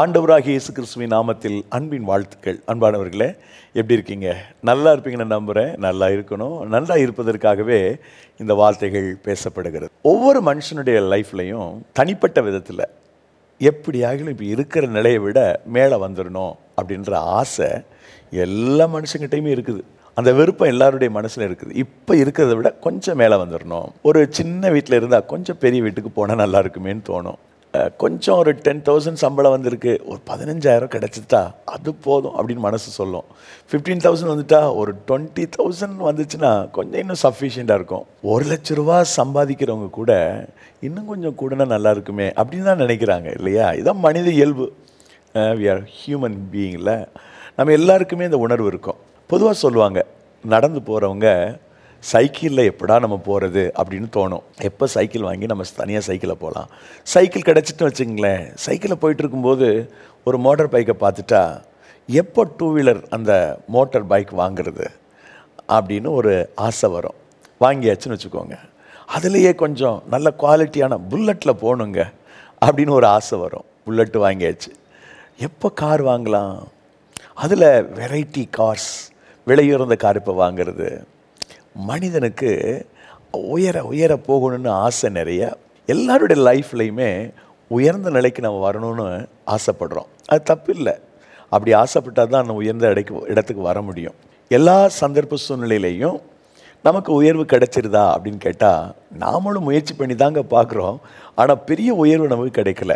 ஆண்டவராகிய இயேசு கிறிஸ்துவின் நாமத்தில் அன்பின் வாழ்த்துக்கள் அன்பானவர்களே எப்படி இருக்கீங்க நல்லா இருப்பீங்கன்னு நம்புகிறேன் நல்லா இருக்கணும் நல்லா இருப்பதற்காகவே இந்த வார்த்தைகள் பேசப்படுகிறது ஒவ்வொரு மனுஷனுடைய லைஃப்லையும் தனிப்பட்ட விதத்தில் எப்படியாகிலும் இப்போ இருக்கிற நிலையை விட மேலே வந்துடணும் அப்படின்ற ஆசை எல்லா மனுஷங்கிட்டையுமே இருக்குது அந்த விருப்பம் எல்லாருடைய மனசில் இருக்குது இப்போ இருக்கிறத விட கொஞ்சம் மேலே வந்துடணும் ஒரு சின்ன வீட்டில் இருந்தால் கொஞ்சம் பெரிய வீட்டுக்கு போனால் நல்லா இருக்குமேன்னு தோணும் கொஞ்சம் ஒரு டென் தௌசண்ட் சம்பளம் வந்திருக்கு ஒரு பதினஞ்சாயிரம் கிடச்சிட்டா அது போதும் அப்படின்னு மனசு சொல்லும் ஃபிஃப்டீன் தௌசண்ட் வந்துட்டா ஒரு டுவெண்ட்டி தௌசண்ட் வந்துச்சுன்னா கொஞ்சம் இன்னும் சஃபிஷியண்ட்டாக இருக்கும் ஒரு லட்ச ரூபா சம்பாதிக்கிறவங்க கூட இன்னும் கொஞ்சம் கூடனா நல்லா இருக்குமே அப்படின்னு தான் நினைக்கிறாங்க இல்லையா இதான் மனித இயல்பு வி ஆர் ஹியூமன் பீயிங்கில் நம்ம எல்லாருக்குமே இந்த உணர்வு இருக்கும் பொதுவாக சொல்லுவாங்க நடந்து போகிறவங்க சைக்கிளில் எப்படா நம்ம போகிறது அப்படின்னு தோணும் எப்போ சைக்கிள் வாங்கி நம்ம தனியாக சைக்கிளை போகலாம் சைக்கிள் கிடச்சிட்டு வச்சுங்களேன் சைக்கிளில் போயிட்டு இருக்கும்போது ஒரு மோட்டார் பைக்கை பார்த்துட்டா எப்போ டூ வீலர் அந்த மோட்டார் பைக் வாங்குறது அப்படின்னு ஒரு ஆசை வரும் வாங்கியாச்சுன்னு வச்சுக்கோங்க அதுலேயே கொஞ்சம் நல்ல குவாலிட்டியான புல்லட்டில் போகணுங்க அப்படின்னு ஒரு ஆசை வரும் புல்லட்டு வாங்கியாச்சு எப்போ கார் வாங்கலாம் அதில் வெரைட்டி கார்ஸ் விலையுறந்த கார் இப்போ வாங்கிறது மனிதனுக்கு உயர உயர போகணும்னு ஆசை நிறைய எல்லாருடைய லைஃப்லையுமே உயர்ந்த நிலைக்கு நம்ம வரணும்னு ஆசைப்படுறோம் அது தப்பு இல்லை அப்படி ஆசைப்பட்டால் தான் நம்ம உயர்ந்த இடைக்கு இடத்துக்கு வர முடியும் எல்லா சந்தர்ப்ப சூழ்நிலையிலையும் நமக்கு உயர்வு கிடைச்சிருதா அப்படின்னு கேட்டால் நாமளும் முயற்சி பண்ணி தாங்க பார்க்குறோம் ஆனால் பெரிய உயர்வு நமக்கு கிடைக்கல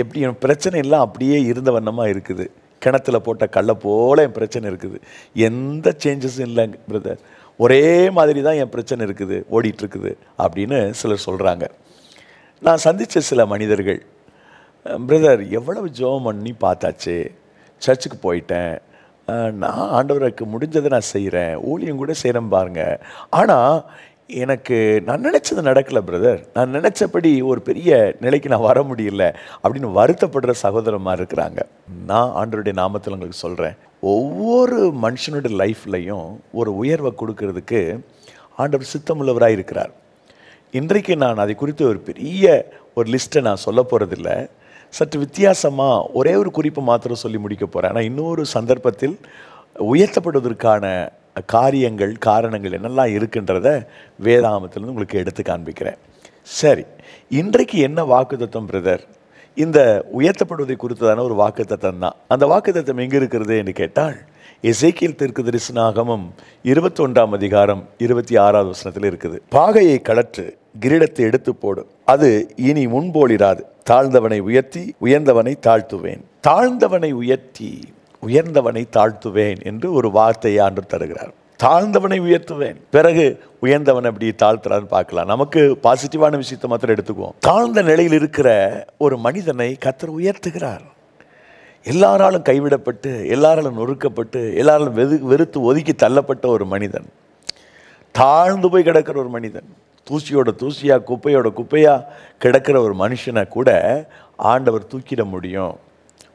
எப்படி என் பிரச்சனை எல்லாம் அப்படியே இருந்த வண்ணமாக இருக்குது கிணத்துல போட்ட கல்லை போல என் பிரச்சனை இருக்குது எந்த சேஞ்சஸும் இல்லைங்க பிரதர் ஒரே மாதிரி தான் என் பிரச்சனை இருக்குது ஓடிட்டுருக்குது அப்படின்னு சிலர் சொல்கிறாங்க நான் சந்தித்த சில மனிதர்கள் பிரதர் எவ்வளவு ஜோம் பண்ணி பார்த்தாச்சு சர்ச்சுக்கு போயிட்டேன் நான் ஆண்டவருக்கு முடிஞ்சதை நான் செய்கிறேன் ஊழியம் கூட செய்கிறேன் பாருங்கள் ஆனால் எனக்கு நான் நினச்சது நடக்கலை பிரதர் நான் நினச்சபடி ஒரு பெரிய நிலைக்கு நான் வர முடியல அப்படின்னு வருத்தப்படுற சகோதரமாக இருக்கிறாங்க நான் ஆண்டருடைய நாமத்தில் உங்களுக்கு சொல்கிறேன் ஒவ்வொரு மனுஷனுடைய லைஃப்லையும் ஒரு உயர்வை கொடுக்கறதுக்கு ஆண்டவர் சித்தமுள்ளவராக இருக்கிறார் இன்றைக்கு நான் அதை குறித்து ஒரு பெரிய ஒரு லிஸ்ட்டை நான் சொல்ல போகிறதில்ல சற்று வித்தியாசமாக ஒரே ஒரு குறிப்பு மாத்திரம் சொல்லி முடிக்க போகிறேன் ஆனால் இன்னொரு சந்தர்ப்பத்தில் உயர்த்தப்படுவதற்கான காரியங்கள் காரணங்கள் என்னெல்லாம் இருக்குன்றத வேதாமத்திலிருந்து உங்களுக்கு எடுத்து காண்பிக்கிறேன் சரி இன்றைக்கு என்ன வாக்குத்தத்தம் பிரதர் இந்த உயர்த்தப்படுவதை குறித்ததான ஒரு வாக்குத்தத்தம் தான் அந்த தத்துவம் எங்கே இருக்கிறது என்று கேட்டால் எசைக்கியல் தெற்கு தரிசனாகமும் இருபத்தொன்றாம் அதிகாரம் இருபத்தி ஆறாவது வசனத்தில் இருக்குது பாகையை கலற்று கிரீடத்தை எடுத்து போடும் அது இனி முன்போலிடாது தாழ்ந்தவனை உயர்த்தி உயர்ந்தவனை தாழ்த்துவேன் தாழ்ந்தவனை உயர்த்தி உயர்ந்தவனை தாழ்த்துவேன் என்று ஒரு வார்த்தையை ஆண்டு தருகிறார் தாழ்ந்தவனை உயர்த்துவேன் பிறகு உயர்ந்தவன் அப்படி தாழ்த்துறான்னு பார்க்கலாம் நமக்கு பாசிட்டிவான விஷயத்தை மாத்திரம் எடுத்துக்குவோம் தாழ்ந்த நிலையில் இருக்கிற ஒரு மனிதனை கத்தர் உயர்த்துகிறார் எல்லாராலும் கைவிடப்பட்டு எல்லாராலும் நொறுக்கப்பட்டு எல்லாராலும் வெது வெறுத்து ஒதுக்கி தள்ளப்பட்ட ஒரு மனிதன் தாழ்ந்து போய் கிடக்கிற ஒரு மனிதன் தூசியோட தூசியாக குப்பையோட குப்பையாக கிடக்கிற ஒரு மனுஷனை கூட ஆண்டவர் தூக்கிட முடியும்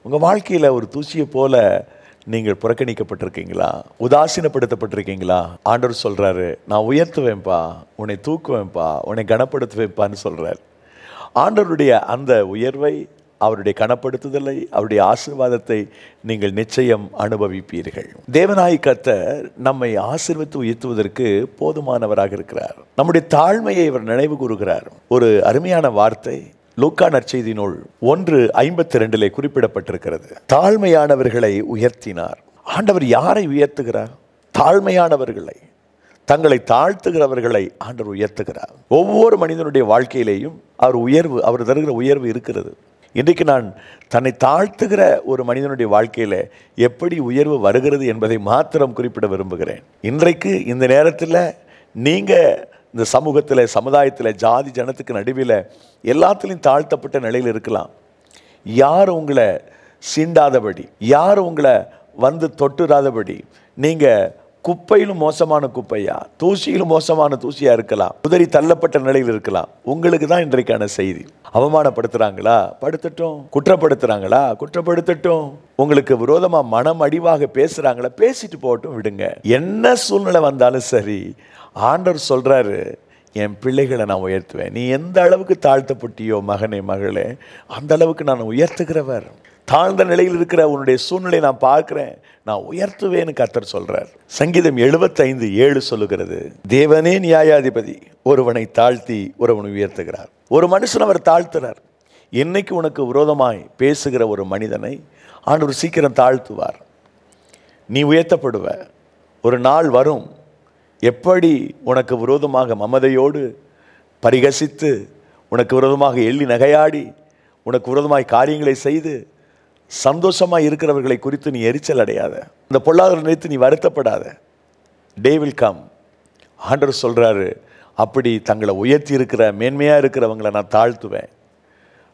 உங்கள் வாழ்க்கையில் ஒரு தூசியை போல நீங்கள் புறக்கணிக்கப்பட்டிருக்கீங்களா உதாசீனப்படுத்தப்பட்டிருக்கீங்களா ஆண்டவர் சொல்கிறாரு நான் உயர்த்துவேன்ப்பா உன்னை தூக்குவேன்ப்பா உன்னை கனப்படுத்துவேன்ப்பான்னு சொல்கிறார் ஆண்டவருடைய அந்த உயர்வை அவருடைய கனப்படுத்துதலை அவருடைய ஆசீர்வாதத்தை நீங்கள் நிச்சயம் அனுபவிப்பீர்கள் தேவநாய் கர்த்தர் நம்மை ஆசிர்வித்து உயர்த்துவதற்கு போதுமானவராக இருக்கிறார் நம்முடைய தாழ்மையை இவர் நினைவு கூறுகிறார் ஒரு அருமையான வார்த்தை லூக்கா நற்செய்தி நூல் ஒன்று ஐம்பத்தி ரெண்டிலே குறிப்பிடப்பட்டிருக்கிறது தாழ்மையானவர்களை உயர்த்தினார் ஆண்டவர் யாரை உயர்த்துகிறார் தாழ்மையானவர்களை தங்களை தாழ்த்துகிறவர்களை ஆண்டவர் உயர்த்துகிறார் ஒவ்வொரு மனிதனுடைய வாழ்க்கையிலேயும் அவர் உயர்வு அவர் தருகிற உயர்வு இருக்கிறது இன்றைக்கு நான் தன்னை தாழ்த்துகிற ஒரு மனிதனுடைய வாழ்க்கையில் எப்படி உயர்வு வருகிறது என்பதை மாத்திரம் குறிப்பிட விரும்புகிறேன் இன்றைக்கு இந்த நேரத்தில் நீங்கள் இந்த சமூகத்தில் சமுதாயத்தில் ஜாதி ஜனத்துக்கு நடுவில் எல்லாத்துலேயும் தாழ்த்தப்பட்ட நிலையில் இருக்கலாம் யார் உங்களை சீண்டாதபடி யார் உங்களை வந்து தொட்டுறாதபடி நீங்கள் குப்பையிலும் மோசமான குப்பையா தூசியிலும் மோசமான தூசியாக இருக்கலாம் உதறி தள்ளப்பட்ட நிலையில் இருக்கலாம் உங்களுக்கு தான் இன்றைக்கான செய்தி அவமானப்படுத்துறாங்களா படுத்தட்டும் குற்றப்படுத்துகிறாங்களா குற்றப்படுத்தட்டும் உங்களுக்கு விரோதமாக மனம் அடிவாக பேசுகிறாங்களா பேசிட்டு போகட்டும் விடுங்க என்ன சூழ்நிலை வந்தாலும் சரி ஆண்டவர் சொல்கிறாரு என் பிள்ளைகளை நான் உயர்த்துவேன் நீ எந்த அளவுக்கு தாழ்த்தப்பட்டியோ மகனே மகளே அந்த அளவுக்கு நான் உயர்த்துகிறவர் தாழ்ந்த நிலையில் இருக்கிற உன்னுடைய சூழ்நிலையை நான் பார்க்குறேன் நான் உயர்த்துவேன்னு கத்தர் சொல்கிறார் சங்கீதம் எழுபத்தைந்து ஏழு சொல்லுகிறது தேவனே நியாயாதிபதி ஒருவனை தாழ்த்தி ஒருவனை உயர்த்துகிறார் ஒரு மனுஷன் அவர் தாழ்த்துறார் என்னைக்கு உனக்கு விரோதமாய் பேசுகிற ஒரு மனிதனை ஆண்டவர் சீக்கிரம் தாழ்த்துவார் நீ உயர்த்தப்படுவ ஒரு நாள் வரும் எப்படி உனக்கு விரோதமாக மமதையோடு பரிகசித்து உனக்கு விரோதமாக எள்ளி நகையாடி உனக்கு விரோதமாக காரியங்களை செய்து சந்தோஷமாக இருக்கிறவர்களை குறித்து நீ எரிச்சல் அடையாத இந்த பொருளாதார நினைத்து நீ வருத்தப்படாத டே வில் கம் ஆண்டர் சொல்கிறாரு அப்படி தங்களை உயர்த்தி இருக்கிற மேன்மையாக இருக்கிறவங்களை நான் தாழ்த்துவேன்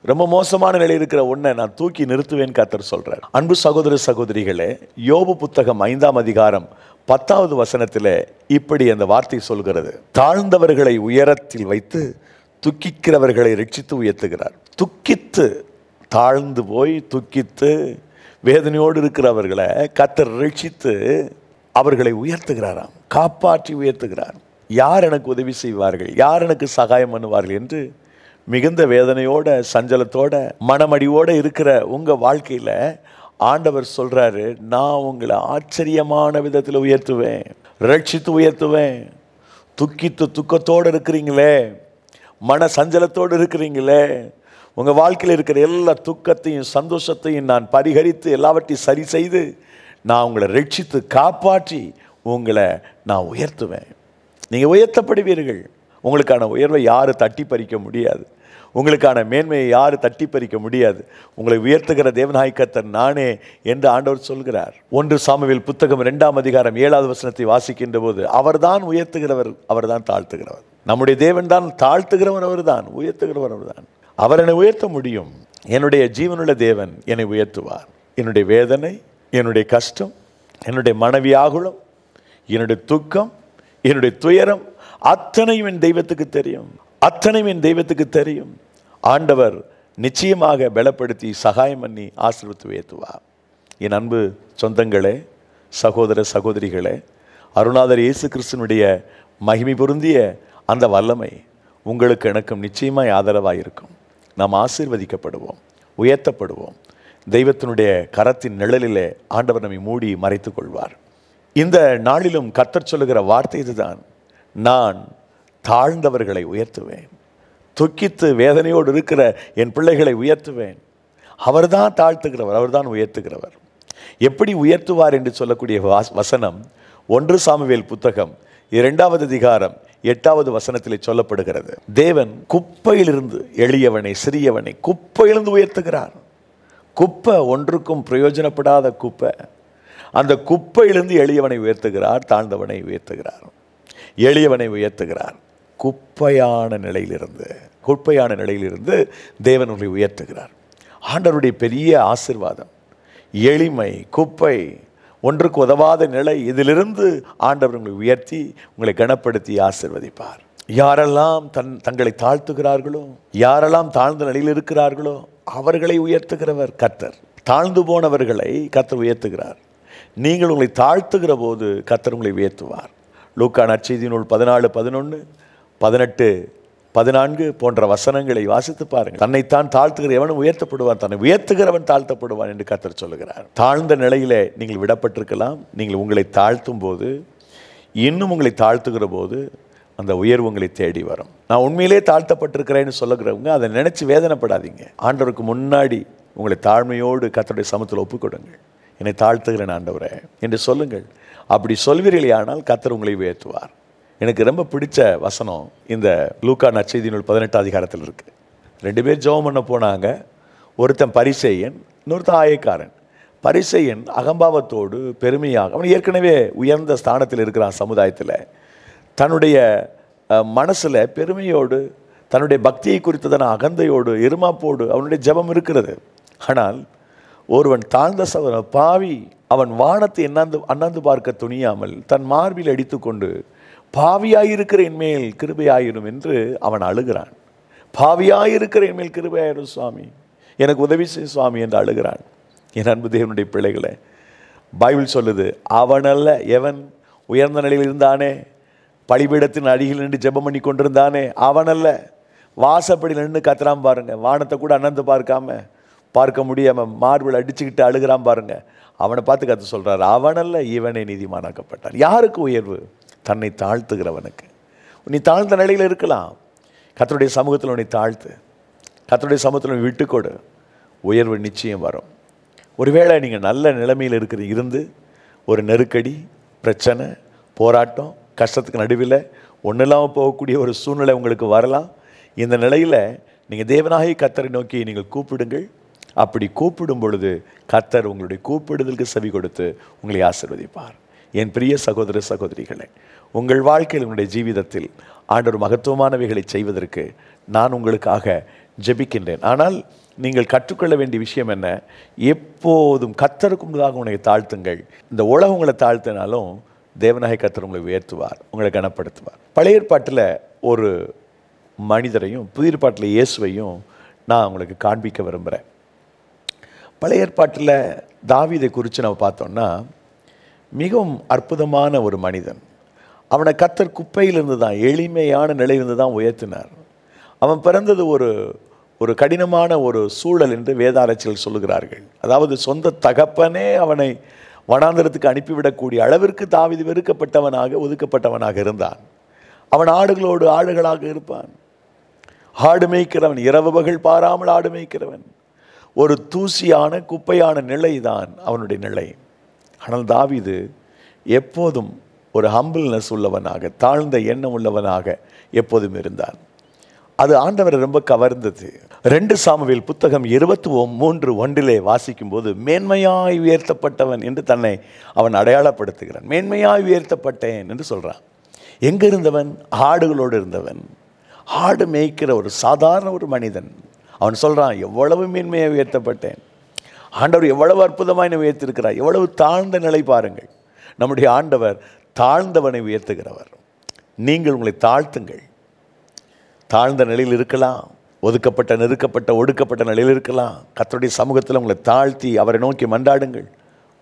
ரொம்ப மோசமான நிலையில் இருக்கிற ஒன்றை நான் தூக்கி நிறுத்துவேன் கத்தர் சொல்கிறார் அன்பு சகோதர சகோதரிகளே யோபு புத்தகம் ஐந்தாம் அதிகாரம் பத்தாவது வசனத்தில் இப்படி அந்த வார்த்தை சொல்கிறது தாழ்ந்தவர்களை உயரத்தில் வைத்து துக்கிக்கிறவர்களை ரட்சித்து உயர்த்துகிறார் துக்கித்து தாழ்ந்து போய் துக்கித்து வேதனையோடு இருக்கிறவர்களை கத்தர் ரட்சித்து அவர்களை உயர்த்துகிறாராம் காப்பாற்றி உயர்த்துகிறார் யார் எனக்கு உதவி செய்வார்கள் யார் எனக்கு சகாயம் பண்ணுவார்கள் என்று மிகுந்த வேதனையோட சஞ்சலத்தோட மனமடிவோடு இருக்கிற உங்கள் வாழ்க்கையில் ஆண்டவர் சொல்கிறாரு நான் உங்களை ஆச்சரியமான விதத்தில் உயர்த்துவேன் ரட்சித்து உயர்த்துவேன் துக்கித்து துக்கத்தோடு இருக்கிறீங்களே மன சஞ்சலத்தோடு இருக்கிறீங்களே உங்கள் வாழ்க்கையில் இருக்கிற எல்லா துக்கத்தையும் சந்தோஷத்தையும் நான் பரிகரித்து எல்லாவற்றையும் சரி செய்து நான் உங்களை ரட்சித்து காப்பாற்றி உங்களை நான் உயர்த்துவேன் நீங்கள் உயர்த்தப்படுவீர்கள் உங்களுக்கான உயர்வை யார் தட்டி பறிக்க முடியாது உங்களுக்கான மேன்மையை யார் தட்டி பறிக்க முடியாது உங்களை உயர்த்துகிற தேவநாய் கத்தர் நானே என்று ஆண்டவர் சொல்கிறார் ஒன்று சாமுவில் புத்தகம் ரெண்டாம் அதிகாரம் ஏழாவது வசனத்தை வாசிக்கின்ற போது அவர்தான் உயர்த்துகிறவர் அவர்தான் தாழ்த்துகிறவர் நம்முடைய தேவன் தான் தாழ்த்துகிறவர் அவர் தான் உயர்த்துகிறவர் அவர் தான் அவர் என்னை உயர்த்த முடியும் என்னுடைய ஜீவனுள்ள தேவன் என்னை உயர்த்துவார் என்னுடைய வேதனை என்னுடைய கஷ்டம் என்னுடைய மனைவி ஆகுளம் என்னுடைய துக்கம் என்னுடைய துயரம் அத்தனையும் என் தெய்வத்துக்கு தெரியும் அத்தனையும் என் தெய்வத்துக்கு தெரியும் ஆண்டவர் நிச்சயமாக பலப்படுத்தி சகாயம் பண்ணி ஆசிர்வத்து உயர்த்துவார் என் அன்பு சொந்தங்களே சகோதர சகோதரிகளே அருணாதர் இயேசு கிறிஸ்தனுடைய மகிமை பொருந்திய அந்த வல்லமை உங்களுக்கு எனக்கும் நிச்சயமாய் ஆதரவாக இருக்கும் நாம் ஆசீர்வதிக்கப்படுவோம் உயர்த்தப்படுவோம் தெய்வத்தினுடைய கரத்தின் நிழலிலே ஆண்டவர் நம்மை மூடி மறைத்து கொள்வார் இந்த நாளிலும் கத்தர் சொல்லுகிற வார்த்தை இதுதான் நான் தாழ்ந்தவர்களை உயர்த்துவேன் துக்கித்து வேதனையோடு இருக்கிற என் பிள்ளைகளை உயர்த்துவேன் அவர்தான் தாழ்த்துகிறவர் அவர்தான் உயர்த்துகிறவர் எப்படி உயர்த்துவார் என்று சொல்லக்கூடிய வசனம் ஒன்று சாமுவேல் புத்தகம் இரண்டாவது அதிகாரம் எட்டாவது வசனத்தில் சொல்லப்படுகிறது தேவன் குப்பையிலிருந்து எளியவனை சிறியவனை குப்பையிலிருந்து உயர்த்துகிறார் குப்பை ஒன்றுக்கும் பிரயோஜனப்படாத குப்பை அந்த குப்பையிலிருந்து எளியவனை உயர்த்துகிறார் தாழ்ந்தவனை உயர்த்துகிறார் எளியவனை உயர்த்துகிறார் குப்பையான நிலையிலிருந்து குப்பையான நிலையிலிருந்து தேவன் உங்களை உயர்த்துகிறார் ஆண்டவருடைய பெரிய ஆசிர்வாதம் எளிமை குப்பை ஒன்றுக்கு உதவாத நிலை இதிலிருந்து ஆண்டவர் உங்களை உயர்த்தி உங்களை கனப்படுத்தி ஆசிர்வதிப்பார் யாரெல்லாம் தன் தங்களை தாழ்த்துகிறார்களோ யாரெல்லாம் தாழ்ந்த நிலையில் இருக்கிறார்களோ அவர்களை உயர்த்துகிறவர் கத்தர் தாழ்ந்து போனவர்களை கத்தர் உயர்த்துகிறார் நீங்கள் உங்களை தாழ்த்துகிற போது கத்தர் உங்களை உயர்த்துவார் லூக்கா நற்செய்தி நூல் பதினாலு பதினொன்று பதினெட்டு பதினான்கு போன்ற வசனங்களை வாசித்து பாருங்கள் தன்னைத்தான் தாழ்த்துகிற எவனும் உயர்த்தப்படுவான் தன்னை உயர்த்துகிறவன் தாழ்த்தப்படுவான் என்று கத்தர் சொல்லுகிறார் தாழ்ந்த நிலையிலே நீங்கள் விடப்பட்டிருக்கலாம் நீங்கள் உங்களை தாழ்த்தும் போது இன்னும் உங்களை தாழ்த்துகிற போது அந்த உயர்வு உங்களை தேடி வரும் நான் உண்மையிலே தாழ்த்தப்பட்டிருக்கிறேன்னு சொல்லுகிறவங்க அதை நினச்சி வேதனைப்படாதீங்க ஆண்டவருக்கு முன்னாடி உங்களை தாழ்மையோடு கத்தருடைய சமத்தில் ஒப்புக்கொடுங்கள் என்னை தாழ்த்துகிறேன் ஆண்டவரே என்று சொல்லுங்கள் அப்படி சொல்வீர்களே ஆனால் கத்தர் உங்களை உயர்த்துவார் எனக்கு ரொம்ப பிடிச்ச வசனம் இந்த லூக்கா நச்செய்தி நூல் பதினெட்டாம் அதிகாரத்தில் இருக்குது ரெண்டு பேர் ஜெபம் பண்ண போனாங்க ஒருத்தன் பரிசெய்யன் இன்னொருத்தன் ஆயக்காரன் பரிசெய்யன் அகம்பாவத்தோடு பெருமையாக அவன் ஏற்கனவே உயர்ந்த ஸ்தானத்தில் இருக்கிறான் சமுதாயத்தில் தன்னுடைய மனசில் பெருமையோடு தன்னுடைய பக்தியை குறித்ததான அகந்தையோடு இருமாப்போடு அவனுடைய ஜபம் இருக்கிறது ஆனால் ஒருவன் தாழ்ந்த சவர பாவி அவன் வானத்தை என்னந்து அண்ணாந்து பார்க்க துணியாமல் தன் மார்பில் அடித்துக்கொண்டு பாவியாயிருக்கிற என்மேல் கிருபையாயிரும் என்று அவன் அழுகிறான் பாவியாயிருக்கிற என்மேல் கிருபையாயிரும் சுவாமி எனக்கு உதவி செய் சுவாமி என்று அழுகிறான் என் அன்பு தேவனுடைய பிள்ளைகளை பைபிள் சொல்லுது அவனல்ல எவன் உயர்ந்த நிலையில் இருந்தானே பழிபீடத்தின் அடியில் நின்று ஜெபம் பண்ணி கொண்டிருந்தானே அவனல்ல வாசப்படி நின்று கத்துறான் பாருங்கள் வானத்தை கூட அண்ணந்து பார்க்காம பார்க்க முடியாமல் மார்பிள் அடிச்சுக்கிட்டு அழுகிறான் பாருங்கள் அவனை பார்த்து கற்று சொல்கிறார் அவனல்ல இவனை நீதிமானாக்கப்பட்டான் யாருக்கு உயர்வு தன்னை தாழ்த்துகிறவனுக்கு நீ தாழ்ந்த நிலையில் இருக்கலாம் கத்தருடைய சமூகத்தில் உன்னை தாழ்த்து கத்தருடைய சமூகத்தில் விட்டுக்கொடு உயர்வு நிச்சயம் வரும் ஒருவேளை நீங்கள் நல்ல நிலைமையில் இருக்கிற இருந்து ஒரு நெருக்கடி பிரச்சனை போராட்டம் கஷ்டத்துக்கு நடுவில் ஒன்றும் இல்லாமல் போகக்கூடிய ஒரு சூழ்நிலை உங்களுக்கு வரலாம் இந்த நிலையில் நீங்கள் தேவனாகி கத்தரை நோக்கி நீங்கள் கூப்பிடுங்கள் அப்படி கூப்பிடும் பொழுது கத்தர் உங்களுடைய கூப்பிடுதலுக்கு செவி கொடுத்து உங்களை ஆசிர்வதிப்பார் என் பிரிய சகோதர சகோதரிகளை உங்கள் வாழ்க்கையில் உங்களுடைய ஜீவிதத்தில் ஆண்டவர் மகத்துவமானவைகளை செய்வதற்கு நான் உங்களுக்காக ஜெபிக்கின்றேன் ஆனால் நீங்கள் கற்றுக்கொள்ள வேண்டிய விஷயம் என்ன எப்போதும் கத்தருக்கும் முன்னதாக உங்களை தாழ்த்துங்கள் இந்த உலகம் உங்களை தாழ்த்தினாலும் தேவநாய கத்தர் உங்களை உயர்த்துவார் உங்களை கனப்படுத்துவார் பழைய ஏற்பாட்டில் ஒரு மனிதரையும் புதிய பாட்டில் இயேசுவையும் நான் உங்களுக்கு காண்பிக்க விரும்புகிறேன் பழைய ஏற்பாட்டில் தாவிதை குறித்து நம்ம பார்த்தோம்னா மிகவும் அற்புதமான ஒரு மனிதன் அவனை கத்தர் குப்பையிலிருந்து தான் எளிமையான நிலையிலிருந்து தான் உயர்த்தினார் அவன் பிறந்தது ஒரு ஒரு கடினமான ஒரு சூழல் என்று வேதாராய்ச்சிகள் சொல்லுகிறார்கள் அதாவது சொந்த தகப்பனே அவனை வனாந்திரத்துக்கு அனுப்பிவிடக்கூடிய அளவிற்கு தாவிது வெறுக்கப்பட்டவனாக ஒதுக்கப்பட்டவனாக இருந்தான் அவன் ஆடுகளோடு ஆடுகளாக இருப்பான் ஆடு மேய்க்கிறவன் இரவு பகல் பாராமல் ஆடு மேய்க்கிறவன் ஒரு தூசியான குப்பையான நிலை தான் அவனுடைய நிலை ஆனால் தாவிது எப்போதும் ஒரு ஹம்பிள்னஸ் உள்ளவனாக தாழ்ந்த எண்ணம் உள்ளவனாக எப்போதும் இருந்தான் அது ஆண்டவரை ரொம்ப கவர்ந்தது ரெண்டு சாமுவில் புத்தகம் இருபத்தி மூன்று ஒன்றிலே வாசிக்கும் போது மேன்மையாய் உயர்த்தப்பட்டவன் என்று தன்னை அவன் அடையாளப்படுத்துகிறான் மேன்மையாய் உயர்த்தப்பட்டேன் என்று சொல்கிறான் எங்கே இருந்தவன் ஆடுகளோடு இருந்தவன் ஆடு மேய்க்கிற ஒரு சாதாரண ஒரு மனிதன் அவன் சொல்கிறான் எவ்வளவு மேன்மையை உயர்த்தப்பட்டேன் ஆண்டவர் எவ்வளவு அற்புதமாக என்னை உயர்த்திருக்கிறார் எவ்வளவு தாழ்ந்த நிலை பாருங்கள் நம்முடைய ஆண்டவர் தாழ்ந்தவனை உயர்த்துகிறவர் நீங்கள் உங்களை தாழ்த்துங்கள் தாழ்ந்த நிலையில் இருக்கலாம் ஒதுக்கப்பட்ட நெருக்கப்பட்ட ஒடுக்கப்பட்ட நிலையில் இருக்கலாம் கத்தருடைய சமூகத்தில் உங்களை தாழ்த்தி அவரை நோக்கி மண்டாடுங்கள்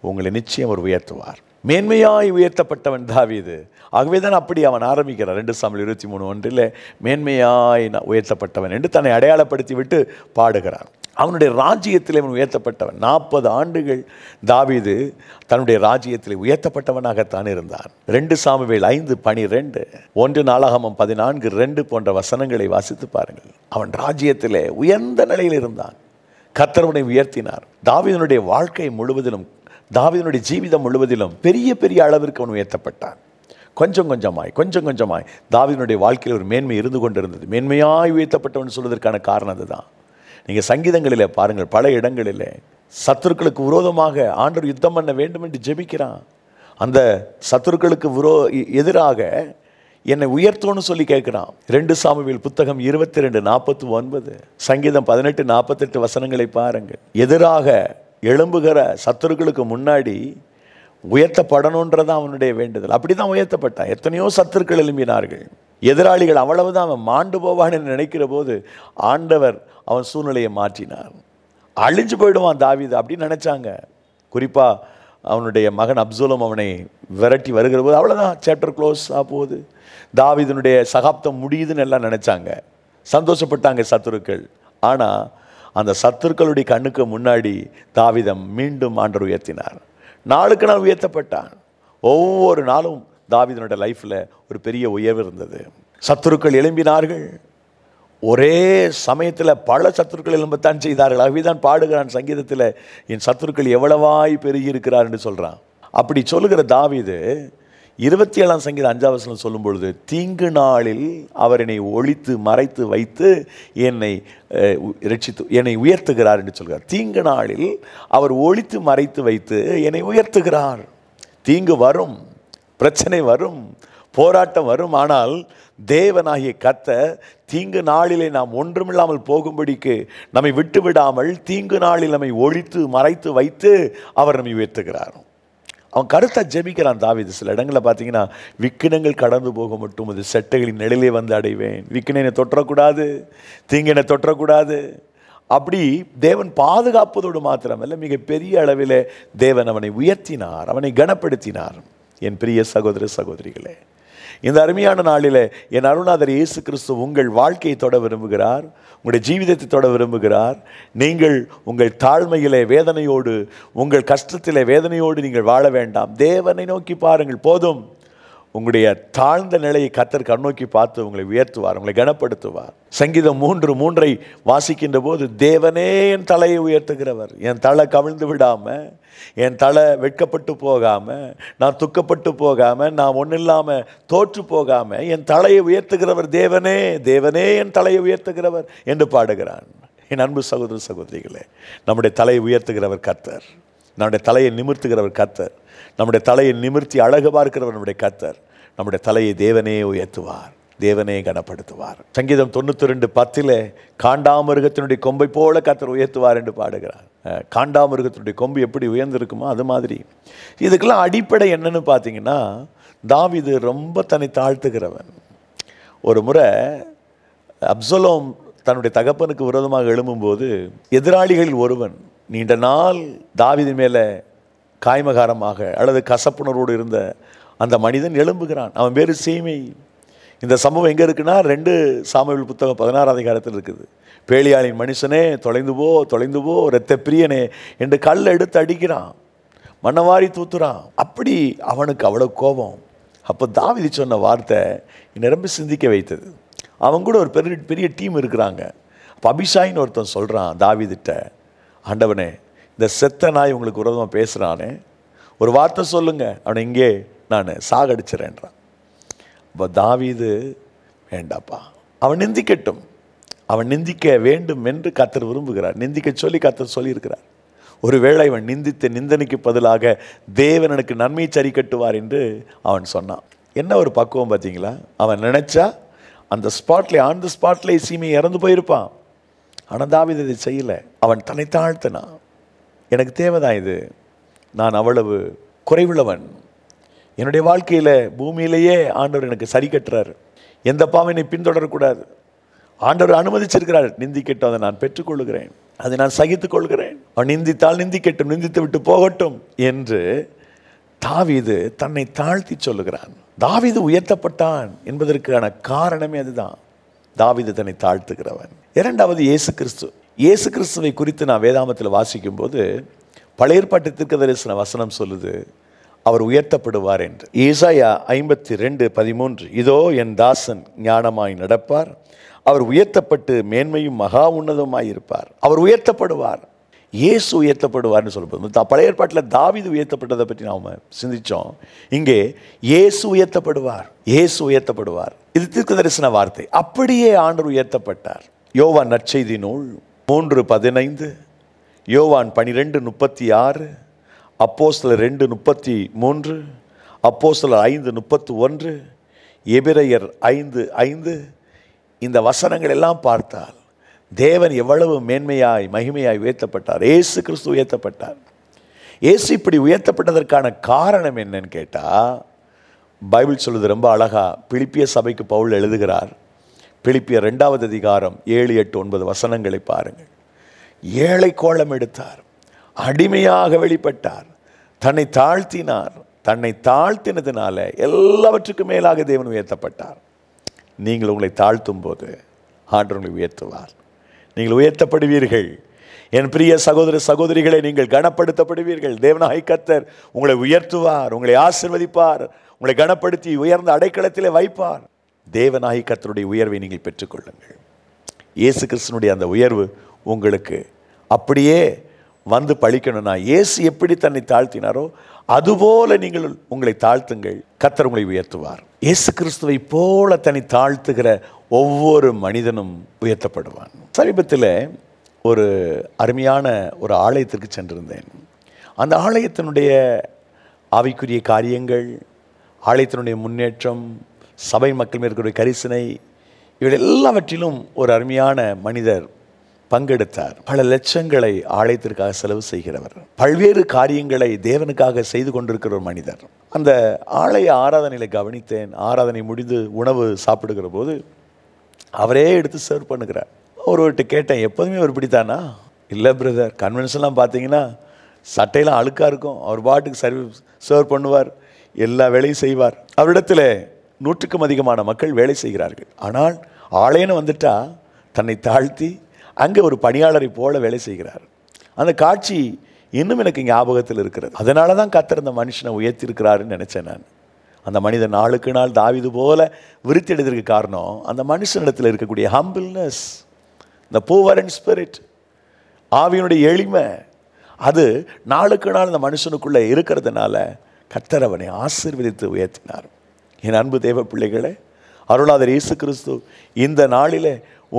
உங்களை நிச்சயம் அவர் உயர்த்துவார் மேன்மையாய் உயர்த்தப்பட்டவன் தாவீது ஆகவே தான் அப்படி அவன் ஆரம்பிக்கிறான் ரெண்டு சாமில் இருபத்தி மூணு ஒன்றில் மேன்மையாய் உயர்த்தப்பட்டவன் என்று தன்னை அடையாளப்படுத்தி விட்டு பாடுகிறான் அவனுடைய ராஜ்யத்தில் அவன் உயர்த்தப்பட்டவன் நாற்பது ஆண்டுகள் தாவீது தன்னுடைய ராஜ்யத்தில் உயர்த்தப்பட்டவனாகத்தான் இருந்தான் ரெண்டு சாமுவேல் ஐந்து பனிரெண்டு ஒன்று நாளாகமம் பதினான்கு ரெண்டு போன்ற வசனங்களை வாசித்து பாருங்கள் அவன் ராஜ்யத்திலே உயர்ந்த நிலையில் இருந்தான் கத்தரவனை உயர்த்தினார் தாவிதனுடைய வாழ்க்கை முழுவதிலும் தாவிதனுடைய ஜீவிதம் முழுவதிலும் பெரிய பெரிய அளவிற்கு அவன் உயர்த்தப்பட்டான் கொஞ்சம் கொஞ்சமாய் கொஞ்சம் கொஞ்சமாய் தாவிதனுடைய வாழ்க்கையில் ஒரு மேன்மை இருந்து கொண்டிருந்தது மேன்மையாய் உயர்த்தப்பட்டவன் சொல்வதற்கான காரணம் அதுதான் நீங்கள் சங்கீதங்களில் பாருங்கள் பல இடங்களில் சத்துருக்களுக்கு விரோதமாக ஆண்டவர் யுத்தம் பண்ண வேண்டும் என்று ஜெபிக்கிறான் அந்த சத்துருக்களுக்கு விரோ எதிராக என்னை உயர்த்தோன்னு சொல்லி கேட்குறான் ரெண்டு சாமியில் புத்தகம் இருபத்தி ரெண்டு நாற்பத்தி ஒன்பது சங்கீதம் பதினெட்டு நாற்பத்தெட்டு வசனங்களை பாருங்கள் எதிராக எழும்புகிற சத்துருக்களுக்கு முன்னாடி உயர்த்தப்படணுன்றது அவனுடைய வேண்டுதல் அப்படி தான் உயர்த்தப்பட்டான் எத்தனையோ சத்துருக்கள் எழும்பினார்கள் எதிராளிகள் அவ்வளவுதான் அவன் மாண்டு போவான் என்று நினைக்கிற போது ஆண்டவர் அவன் சூழ்நிலையை மாற்றினார் அழிஞ்சு போயிடுவான் தாவிது அப்படின்னு நினச்சாங்க குறிப்பாக அவனுடைய மகன் அப்சுலம் அவனை விரட்டி வருகிற போது அவ்வளோதான் சேப்டர் க்ளோஸ் ஆக போகுது தாவிதனுடைய சகாப்தம் முடியுதுன்னு எல்லாம் நினச்சாங்க சந்தோஷப்பட்டாங்க சத்துருக்கள் ஆனால் அந்த சத்துருக்களுடைய கண்ணுக்கு முன்னாடி தாவிதம் மீண்டும் ஆண்டர் உயர்த்தினார் நாளுக்கு நாள் உயர்த்தப்பட்டான் ஒவ்வொரு நாளும் தாவிதனுடைய லைஃப்பில் ஒரு பெரிய உயர்வு இருந்தது சத்துருக்கள் எழும்பினார்கள் ஒரே சமயத்தில் பல சத்துருக்கள் எழும்பத்தான் செய்தார்கள் அவைதான் பாடுகிறான் சங்கீதத்தில் என் சத்துருக்கள் எவ்வளவாய் பெருகி இருக்கிறார் என்று சொல்கிறான் அப்படி சொல்லுகிற தாவிது இருபத்தி ஏழாம் சங்கீதம் அஞ்சாவசனம் சொல்லும் பொழுது தீங்கு நாளில் அவர் என்னை ஒழித்து மறைத்து வைத்து என்னை ரட்சித்து என்னை உயர்த்துகிறார் என்று சொல்கிறார் தீங்கு நாளில் அவர் ஒழித்து மறைத்து வைத்து என்னை உயர்த்துகிறார் தீங்கு வரும் பிரச்சனை வரும் போராட்டம் வரும் ஆனால் தேவனாகிய கத்த தீங்கு நாளிலே நாம் ஒன்றுமில்லாமல் போகும்படிக்கு நம்மை விட்டு விடாமல் தீங்கு நாளில் நம்மை ஒழித்து மறைத்து வைத்து அவர் நம்மை உயர்த்துகிறார் அவன் கருத்தை ஜெபிக்கிறான் தாவிது சில இடங்களில் பார்த்தீங்கன்னா விக்கினங்கள் கடந்து போக மட்டும் அது செட்டைகளின் நிலையிலே வந்து அடைவேன் விக்கினனை தொற்றக்கூடாது தீங்கின தொற்றக்கூடாது அப்படி தேவன் பாதுகாப்பதோடு மாத்திரமல்ல மிகப்பெரிய அளவில் தேவன் அவனை உயர்த்தினார் அவனை கனப்படுத்தினார் என் பெரிய சகோதர சகோதரிகளே இந்த அருமையான நாளில் என் அருணாதர் இயேசு கிறிஸ்து உங்கள் வாழ்க்கையை தொட விரும்புகிறார் உங்களுடைய ஜீவிதத்தை தொட விரும்புகிறார் நீங்கள் உங்கள் தாழ்மையிலே வேதனையோடு உங்கள் கஷ்டத்திலே வேதனையோடு நீங்கள் வாழ வேண்டாம் தேவனை நோக்கி பாருங்கள் போதும் உங்களுடைய தாழ்ந்த நிலையை கத்தர் கண்ணோக்கி பார்த்து உங்களை உயர்த்துவார் உங்களை கனப்படுத்துவார் சங்கீதம் மூன்று மூன்றை வாசிக்கின்ற போது தேவனே என் தலையை உயர்த்துகிறவர் என் தலை கவிழ்ந்து விடாமல் என் தலை வெட்கப்பட்டு போகாமல் நான் துக்கப்பட்டு போகாமல் நான் ஒன்றும் இல்லாமல் தோற்று போகாமல் என் தலையை உயர்த்துகிறவர் தேவனே தேவனே என் தலையை உயர்த்துகிறவர் என்று பாடுகிறான் என் அன்பு சகோதர சகோதரிகளே நம்முடைய தலையை உயர்த்துகிறவர் கத்தர் நம்முடைய தலையை நிமிர்த்துகிறவர் கத்தர் நம்முடைய தலையை நிமிர்த்தி அழகு பார்க்கிறவர் நம்முடைய கத்தர் நம்முடைய தலையை தேவனே உயர்த்துவார் தேவனே கனப்படுத்துவார் சங்கீதம் தொண்ணூற்றி ரெண்டு பத்தில் காண்டாமிருகத்தினுடைய கொம்பை போல கத்தர் உயர்த்துவார் என்று பாடுகிறார் காண்டாமிருகத்தினுடைய கொம்பு எப்படி உயர்ந்திருக்குமோ அது மாதிரி இதுக்கெல்லாம் அடிப்படை என்னன்னு பார்த்தீங்கன்னா தாவிது ரொம்ப தன்னை தாழ்த்துகிறவன் ஒரு முறை அப்சலோம் தன்னுடைய தகப்பனுக்கு விரோதமாக எழும்பும்போது எதிராளிகளில் ஒருவன் நீண்ட நாள் தாவிது மேலே காய்மகாரமாக அல்லது கசப்புணர்வோடு இருந்த அந்த மனிதன் எழும்புகிறான் அவன் பேர் சீமை இந்த சம்பவம் எங்கே இருக்குன்னா ரெண்டு சாமியல் புத்தகம் பதினாறாம் அதிகாரத்தில் இருக்குது பேலியாளின் மனுஷனே தொலைந்து போ தொலைந்து போ ரத்த பிரியனே என்று கல் எடுத்து அடிக்கிறான் மண்ணவாரி தூத்துறான் அப்படி அவனுக்கு அவ்வளோ கோபம் அப்போ தாவிதி சொன்ன வார்த்தை நிரம்பி சிந்திக்க வைத்தது அவங்க கூட ஒரு பெரிய பெரிய டீம் இருக்கிறாங்க அப்போ அபிஷாயின்னு ஒருத்தன் சொல்கிறான் தாவிதிட்ட ஆண்டவனே இந்த செத்த நாய் உங்களுக்கு விரோதமாக பேசுகிறானே ஒரு வார்த்தை சொல்லுங்கள் அவனை இங்கே நான் சாகடிச்சிடேன்றான் இப்போ தாவிது வேண்டாப்பா அவன் நிந்திக்கட்டும் அவன் நிந்திக்க வேண்டும் என்று கத்தர் விரும்புகிறார் நிந்திக்க சொல்லி கத்தர் சொல்லியிருக்கிறார் ஒருவேளை அவன் நிந்தித்த நிந்தனைக்கு பதிலாக தேவன் எனக்கு நன்மையை சரி கட்டுவார் என்று அவன் சொன்னான் என்ன ஒரு பக்குவம் பார்த்தீங்களா அவன் நினச்சா அந்த ஸ்பாட்லேயே ஆன் த ஸ்பாட்லேயே சீமையை இறந்து போயிருப்பான் ஆனால் தாவித இதை செய்யலை அவன் தன்னை தாழ்த்தினான் எனக்கு தேவைதான் இது நான் அவ்வளவு குறைவுள்ளவன் என்னுடைய வாழ்க்கையில் பூமியிலேயே ஆண்டவர் எனக்கு சரி கட்டுறார் எந்த பாவனை பின்தொடரக்கூடாது ஆண்டவர் அனுமதிச்சிருக்கிறார் நிந்தி கெட்டும் அதை நான் பெற்றுக்கொள்கிறேன் அதை நான் சகித்து கொள்கிறேன் அவன் நிந்தித்தால் நிந்தி கெட்டும் நிந்தித்து விட்டு போகட்டும் என்று தாவிது தன்னை தாழ்த்தி சொல்லுகிறான் தாவிது உயர்த்தப்பட்டான் என்பதற்கான காரணமே அதுதான் தாவிது தன்னை தாழ்த்துகிறவன் இரண்டாவது இயேசு கிறிஸ்து இயேசு கிறிஸ்துவை குறித்து நான் வேதாமத்தில் வாசிக்கும்போது பழைய ஏற்பாட்டு தீர்க்கதரிசன வசனம் சொல்லுது அவர் உயர்த்தப்படுவார் என்று ஈசாயா ஐம்பத்தி ரெண்டு பதிமூன்று இதோ என் தாசன் ஞானமாய் நடப்பார் அவர் உயர்த்தப்பட்டு மேன்மையும் மகா உன்னதமாய் இருப்பார் அவர் உயர்த்தப்படுவார் இயேசு உயர்த்தப்படுவார்னு சொல்லப்படுது பழைய ஏற்பாட்டில் தாவிது உயர்த்தப்பட்டதை பற்றி நாம் சிந்தித்தோம் இங்கே இயேசு உயர்த்தப்படுவார் இயேசு உயர்த்தப்படுவார் இது தீர்க்க தரிசன வார்த்தை அப்படியே ஆண்டர் உயர்த்தப்பட்டார் யோவா நற்செய்தி நூல் மூன்று பதினைந்து யோவான் பனிரெண்டு முப்பத்தி ஆறு அப்போ சில ரெண்டு முப்பத்தி மூன்று அப்போ சில ஐந்து முப்பத்து ஒன்று எபிரையர் ஐந்து ஐந்து இந்த வசனங்கள் எல்லாம் பார்த்தால் தேவன் எவ்வளவு மேன்மையாய் மகிமையாய் உயர்த்தப்பட்டார் ஏசு கிறிஸ்து உயர்த்தப்பட்டார் ஏசு இப்படி உயர்த்தப்பட்டதற்கான காரணம் என்னன்னு கேட்டால் பைபிள் சொல்வது ரொம்ப அழகாக பிலிப்பிய சபைக்கு பவுல் எழுதுகிறார் பிலிப்பிய ரெண்டாவது அதிகாரம் ஏழு எட்டு ஒன்பது வசனங்களை பாருங்கள் ஏழை கோலம் எடுத்தார் அடிமையாக வெளிப்பட்டார் தன்னை தாழ்த்தினார் தன்னை தாழ்த்தினதுனால எல்லாவற்றுக்கும் மேலாக தேவன் உயர்த்தப்பட்டார் நீங்கள் உங்களை தாழ்த்தும் போது ஆண்டவர்களை உயர்த்துவார் நீங்கள் உயர்த்தப்படுவீர்கள் என் பிரிய சகோதர சகோதரிகளை நீங்கள் கனப்படுத்தப்படுவீர்கள் தேவனாய் கத்தர் உங்களை உயர்த்துவார் உங்களை ஆசிர்வதிப்பார் உங்களை கனப்படுத்தி உயர்ந்த அடைக்கலத்திலே வைப்பார் தேவனாகி கத்தருடைய உயர்வை நீங்கள் பெற்றுக்கொள்ளுங்கள் இயேசு கிறிஸ்தனுடைய அந்த உயர்வு உங்களுக்கு அப்படியே வந்து பழிக்கணும்னா இயேசு எப்படி தன்னை தாழ்த்தினாரோ அதுபோல நீங்கள் உங்களை தாழ்த்துங்கள் கத்தர் உங்களை உயர்த்துவார் இயேசு கிறிஸ்துவை போல தன்னை தாழ்த்துகிற ஒவ்வொரு மனிதனும் உயர்த்தப்படுவான் சமீபத்தில் ஒரு அருமையான ஒரு ஆலயத்திற்கு சென்றிருந்தேன் அந்த ஆலயத்தினுடைய ஆவிக்குரிய காரியங்கள் ஆலயத்தினுடைய முன்னேற்றம் சபை மக்கள் மேற்கொண்ட கரிசனை இவள் எல்லாவற்றிலும் ஒரு அருமையான மனிதர் பங்கெடுத்தார் பல லட்சங்களை ஆலயத்திற்காக செலவு செய்கிறவர் பல்வேறு காரியங்களை தேவனுக்காக செய்து கொண்டிருக்கிற ஒரு மனிதர் அந்த ஆலய ஆராதனையில் கவனித்தேன் ஆராதனை முடிந்து உணவு சாப்பிடுகிற போது அவரே எடுத்து சர்வ் பண்ணுகிறார் ஒருவர்கிட்ட கேட்டேன் எப்போதுமே அவர் பிடித்தானா இல்லை பிரதர் கன்வென்ஷன்லாம் பார்த்தீங்கன்னா சட்டையெல்லாம் அழுக்காக இருக்கும் அவர் பாட்டுக்கு சர்வ் சர்வ் பண்ணுவார் எல்லா வேலையும் செய்வார் அவரிடத்தில் நூற்றுக்கும் அதிகமான மக்கள் வேலை செய்கிறார்கள் ஆனால் ஆளேன்னு வந்துட்டால் தன்னை தாழ்த்தி அங்கே ஒரு பணியாளரை போல வேலை செய்கிறார் அந்த காட்சி இன்னும் எனக்கு ஞாபகத்தில் இருக்கிறது அதனால தான் கத்தர் அந்த மனுஷனை உயர்த்திருக்கிறாருன்னு நினச்சேன் நான் அந்த மனிதன் நாளுக்கு நாள் தாவிது போல விருத்தி காரணம் அந்த மனுஷனிடத்தில் இருக்கக்கூடிய ஹம்பிள்னஸ் இந்த பூவர் அண்ட் ஸ்பிரிட் ஆவியனுடைய எளிமை அது நாளுக்கு நாள் அந்த மனுஷனுக்குள்ளே இருக்கிறதுனால கத்தர் அவனை ஆசிர்வதித்து உயர்த்தினார் என் அன்பு தேவ பிள்ளைகளே அருளாதர் இயேசு கிறிஸ்து இந்த நாளில்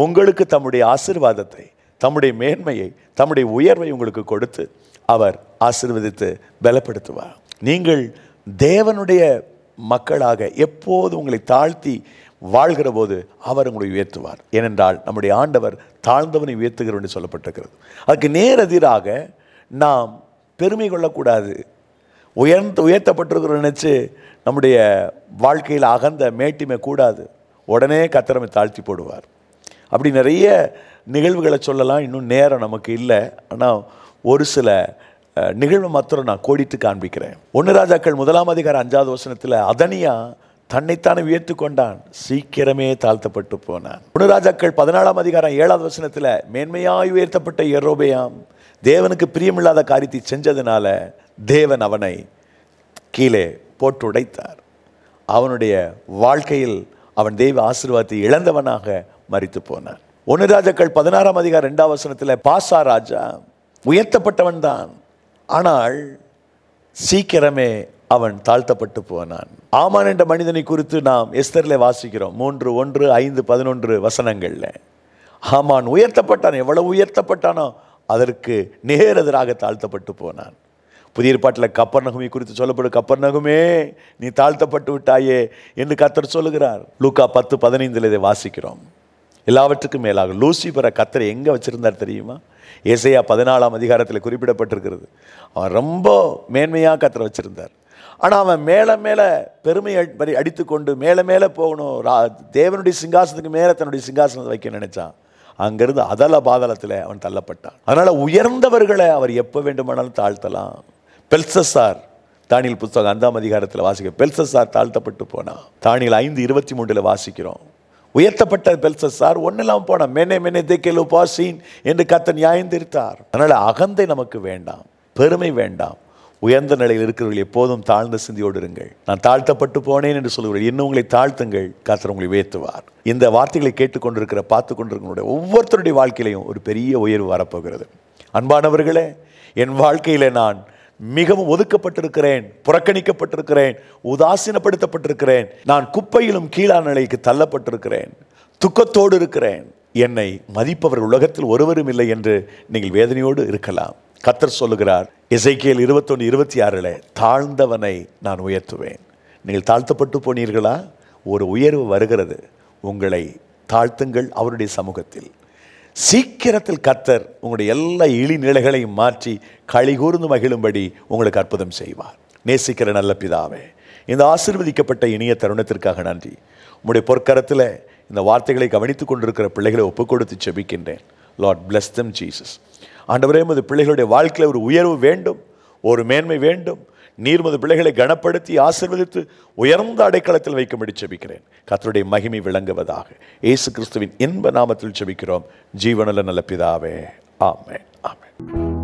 உங்களுக்கு தம்முடைய ஆசிர்வாதத்தை தம்முடைய மேன்மையை தம்முடைய உயர்வை உங்களுக்கு கொடுத்து அவர் ஆசிர்வதித்து பலப்படுத்துவார் நீங்கள் தேவனுடைய மக்களாக எப்போது உங்களை தாழ்த்தி வாழ்கிற போது அவர் உங்களை உயர்த்துவார் ஏனென்றால் நம்முடைய ஆண்டவர் தாழ்ந்தவனை உயர்த்துகிறோன்னு சொல்லப்பட்டிருக்கிறது அதுக்கு நேரெதிராக நாம் பெருமை கொள்ளக்கூடாது உயர்ந்து உயர்த்தப்பட்டிருக்கிற நினச்சி நம்முடைய வாழ்க்கையில் அகந்த மேட்டிமை கூடாது உடனே கத்திரமை தாழ்த்தி போடுவார் அப்படி நிறைய நிகழ்வுகளை சொல்லலாம் இன்னும் நேரம் நமக்கு இல்லை ஆனால் ஒரு சில நிகழ்வு மாத்திரம் நான் கோடிட்டு காண்பிக்கிறேன் ஒன்று ராஜாக்கள் முதலாம் அதிகார அஞ்சாவது வசனத்தில் அதனியா தன்னைத்தானே உயர்த்து கொண்டான் சீக்கிரமே தாழ்த்தப்பட்டு போனான் ஒன்று ராஜாக்கள் பதினாலாம் அதிகாரம் ஏழாவது வசனத்தில் மேன்மையாய் உயர்த்தப்பட்ட எரோபேயாம் தேவனுக்கு பிரியமில்லாத காரியத்தை செஞ்சதுனால தேவன் அவனை கீழே போட்டு உடைத்தார் அவனுடைய வாழ்க்கையில் அவன் தெய்வ ஆசீர்வாதத்தை இழந்தவனாக மறித்து போனார் ஒன்று ராஜாக்கள் பதினாறாம் அதிகார ரெண்டாம் வசனத்தில் பாசா ராஜா உயர்த்தப்பட்டவன் தான் ஆனால் சீக்கிரமே அவன் தாழ்த்தப்பட்டு போனான் ஆமான் என்ற மனிதனை குறித்து நாம் எஸ்தரில் வாசிக்கிறோம் மூன்று ஒன்று ஐந்து பதினொன்று வசனங்களில் ஆமான் உயர்த்தப்பட்டான் எவ்வளவு உயர்த்தப்பட்டானோ அதற்கு நேரெதிராக தாழ்த்தப்பட்டு போனான் புதிய பாட்டில் கப்பர் நகுமி குறித்து சொல்லப்படும் கப்பர் நகுமே நீ தாழ்த்தப்பட்டு விட்டாயே என்று கத்தர் சொல்லுகிறார் லூக்கா பத்து பதினைந்தில் இதை வாசிக்கிறோம் எல்லாவற்றுக்கும் மேலாக லூசிபரை கத்தரை எங்கே வச்சுருந்தார் தெரியுமா ஏசையா பதினாலாம் அதிகாரத்தில் குறிப்பிடப்பட்டிருக்கிறது அவன் ரொம்ப மேன்மையாக கத்தரை வச்சுருந்தார் ஆனால் அவன் மேலே மேலே பெருமை அடித்து கொண்டு மேலே மேலே போகணும் ரா தேவனுடைய சிங்காசனத்துக்கு மேலே தன்னுடைய சிங்காசனத்தை வைக்க நினைச்சான் அங்கேருந்து அதல பாதளத்தில் அவன் தள்ளப்பட்டான் அதனால் உயர்ந்தவர்களை அவர் எப்போ வேண்டுமானாலும் தாழ்த்தலாம் பெல்சசார் தானியல் புஸ்தகம் அந்தாம் அதிகாரத்தில் வாசிக்க பெல்சசார் தாழ்த்தப்பட்டு போனால் தானியல் ஐந்து இருபத்தி மூன்றில் வாசிக்கிறோம் உயர்த்தப்பட்ட பெல்சசார் இல்லாமல் போனான் மெனே மெனே தேக்கேலு பாசீன் என்று கத்த நியாயந்திருத்தார் அதனால் அகந்தை நமக்கு வேண்டாம் பெருமை வேண்டாம் உயர்ந்த நிலையில் இருக்கிறவர்கள் எப்போதும் தாழ்ந்த சிந்தியோடு இருங்கள் நான் தாழ்த்தப்பட்டு போனேன் என்று சொல்லுவார்கள் இன்னும் உங்களை தாழ்த்துங்கள் காத்தர் உங்களை உயர்த்துவார் இந்த வார்த்தைகளை கேட்டுக்கொண்டிருக்கிற பார்த்து கொண்டிருக்கிற ஒவ்வொருத்தருடைய வாழ்க்கையிலையும் ஒரு பெரிய உயர்வு வரப்போகிறது அன்பானவர்களே என் வாழ்க்கையில் நான் மிகவும் ஒதுக்கப்பட்டிருக்கிறேன் புறக்கணிக்கப்பட்டிருக்கிறேன் உதாசீனப்படுத்தப்பட்டிருக்கிறேன் நான் குப்பையிலும் கீழான நிலைக்கு தள்ளப்பட்டிருக்கிறேன் துக்கத்தோடு இருக்கிறேன் என்னை மதிப்பவர் உலகத்தில் ஒருவரும் இல்லை என்று நீங்கள் வேதனையோடு இருக்கலாம் கத்தர் சொல்லுகிறார் இசைக்கியல் இருபத்தொன்று இருபத்தி ஆறில் தாழ்ந்தவனை நான் உயர்த்துவேன் நீங்கள் தாழ்த்தப்பட்டு போனீர்களா ஒரு உயர்வு வருகிறது உங்களை தாழ்த்துங்கள் அவருடைய சமூகத்தில் சீக்கிரத்தில் கத்தர் உங்களுடைய எல்லா இழிநிலைகளையும் மாற்றி களி கூர்ந்து மகிழும்படி உங்களுக்கு அற்புதம் செய்வார் நேசிக்கிற நல்ல பிதாவே இந்த ஆசிர்வதிக்கப்பட்ட இனிய தருணத்திற்காக நன்றி உங்களுடைய பொற்கரத்தில் இந்த வார்த்தைகளை கவனித்துக் கொண்டிருக்கிற பிள்ளைகளை ஒப்புக் கொடுத்து செபிக்கின்றேன் லார்ட் பிளஸ் தம் ஜீசஸ் ஆண்டவரே முது பிள்ளைகளுடைய வாழ்க்கையில் ஒரு உயர்வு வேண்டும் ஒரு மேன்மை வேண்டும் நீர்மது பிள்ளைகளை கனப்படுத்தி ஆசிர்வதித்து உயர்ந்த அடைக்கலத்தில் வைக்கும்படி செபிக்கிறேன் கத்தருடைய மகிமை விளங்குவதாக இயேசு கிறிஸ்துவின் இன்ப நாமத்தில் செபிக்கிறோம் ஜீவனல நல்ல பிதாவே ஆமே ஆமே